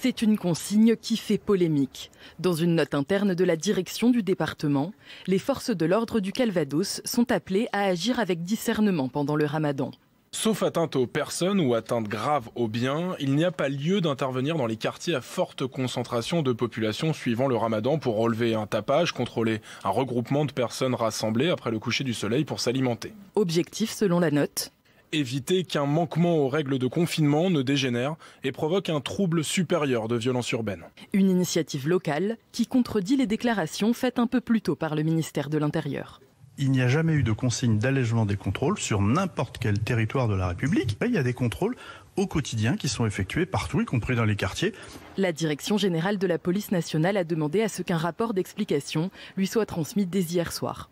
C'est une consigne qui fait polémique. Dans une note interne de la direction du département, les forces de l'ordre du Calvados sont appelées à agir avec discernement pendant le ramadan. Sauf atteinte aux personnes ou atteinte grave aux biens, il n'y a pas lieu d'intervenir dans les quartiers à forte concentration de population suivant le ramadan pour relever un tapage, contrôler un regroupement de personnes rassemblées après le coucher du soleil pour s'alimenter. Objectif selon la note éviter qu'un manquement aux règles de confinement ne dégénère et provoque un trouble supérieur de violence urbaine. Une initiative locale qui contredit les déclarations faites un peu plus tôt par le ministère de l'Intérieur il n'y a jamais eu de consigne d'allègement des contrôles sur n'importe quel territoire de la République. il y a des contrôles au quotidien qui sont effectués partout, y compris dans les quartiers. La Direction générale de la police nationale a demandé à ce qu'un rapport d'explication lui soit transmis dès hier soir.